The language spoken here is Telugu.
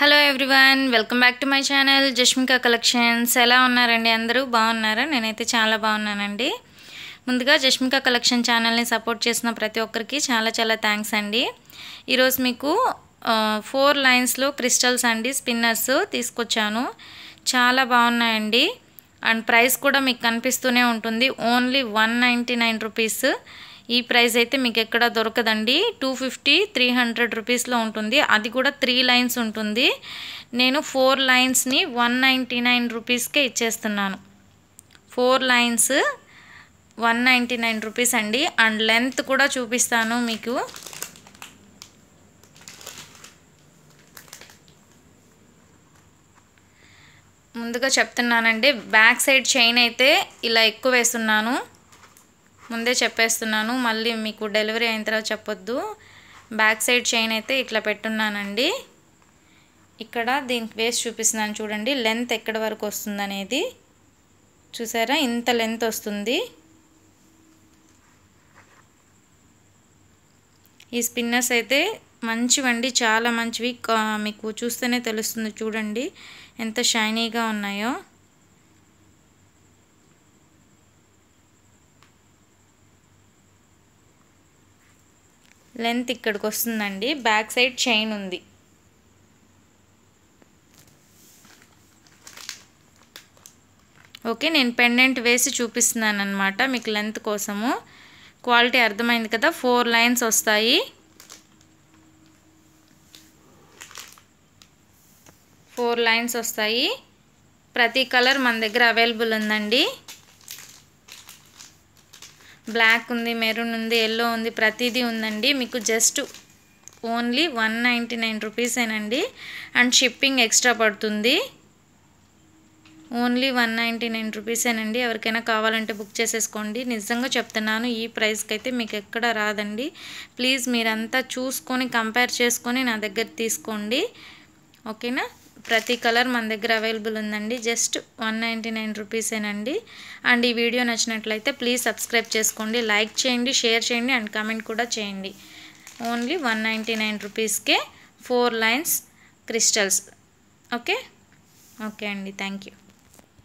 hello everyone welcome back to my channel Jashmika collections ఎలా ఉన్నారండి అందరూ బాగున్నారా నేనైతే చాలా బాగున్నానండి ముందుగా జష్మిక కలెక్షన్ ఛానల్ని సపోర్ట్ చేసిన ప్రతి ఒక్కరికి చాలా చాలా థ్యాంక్స్ అండి ఈరోజు మీకు ఫోర్ లైన్స్లో క్రిస్టల్స్ అండి స్పిన్నర్స్ తీసుకొచ్చాను చాలా బాగున్నాయండి అండ్ ప్రైస్ కూడా మీకు కనిపిస్తూనే ఉంటుంది only one ninety nine rupees ఈ ప్రైస్ అయితే మీకు ఎక్కడ దొరకదండి టూ ఫిఫ్టీ త్రీ హండ్రెడ్ రూపీస్లో ఉంటుంది అది కూడా త్రీ లైన్స్ ఉంటుంది నేను ఫోర్ లైన్స్ని వన్ నైంటీ నైన్ రూపీస్కే ఇచ్చేస్తున్నాను four lines one ninety nine rupees అండి అండ్ లెంత్ కూడా చూపిస్తాను మీకు ముందుగా చెప్తున్నానండి బ్యాక్ సైడ్ చైన్ అయితే ఇలా ఎక్కువ వేస్తున్నాను ముందే చెప్పేస్తున్నాను మళ్ళీ మీకు డెలివరీ అయిన తర్వాత చెప్పొద్దు బ్యాక్ సైడ్ చైన్ అయితే ఇట్లా పెట్టున్నానండి ఇక్కడ దీనికి వేస్ట్ చూపిస్తున్నాను చూడండి లెంత్ ఎక్కడి వరకు వస్తుంది అనేది చూసారా ఇంత లెంత్ వస్తుంది ఈ స్పిన్నర్స్ అయితే మంచివండి చాలా మంచివి మీకు చూస్తేనే తెలుస్తుంది చూడండి ఎంత షైనీగా ఉన్నాయో లెంత్ ఇక్కడికి వస్తుందండి బ్యాక్ సైడ్ చైన్ ఉంది ఓకే నేను పెండెంట్ వేసి చూపిస్తున్నాను అనమాట మీకు లెంత్ కోసము క్వాలిటీ అర్థమైంది కదా ఫోర్ లైన్స్ వస్తాయి ఫోర్ లైన్స్ వస్తాయి ప్రతి కలర్ మన దగ్గర అవైలబుల్ ఉందండి బ్లాక్ ఉంది మెరూన్ ఉంది ఎల్లో ఉంది ప్రతిదీ ఉందండి మీకు just only one ninety nine రూపీసేనండి అండ్ షిప్పింగ్ ఎక్స్ట్రా పడుతుంది ఓన్లీ వన్ నైంటీ నైన్ రూపీసేనండి ఎవరికైనా కావాలంటే బుక్ చేసేసుకోండి నిజంగా చెప్తున్నాను ఈ ప్రైస్కి అయితే మీకు ఎక్కడ రాదండి ప్లీజ్ మీరంతా చూసుకొని కంపేర్ చేసుకొని నా దగ్గర తీసుకోండి ఓకేనా ప్రతి కలర్ మన దగ్గర అవైలబుల్ ఉందండి జస్ట్ వన్ నైంటీ నైన్ రూపీసేనండి అండ్ ఈ వీడియో నచ్చినట్లయితే ప్లీజ్ సబ్స్క్రైబ్ చేసుకోండి లైక్ చేయండి షేర్ చేయండి అండ్ కామెంట్ కూడా చేయండి ఓన్లీ వన్ నైంటీ నైన్ రూపీస్కే four lines crystals okay okay అండి థ్యాంక్ యూ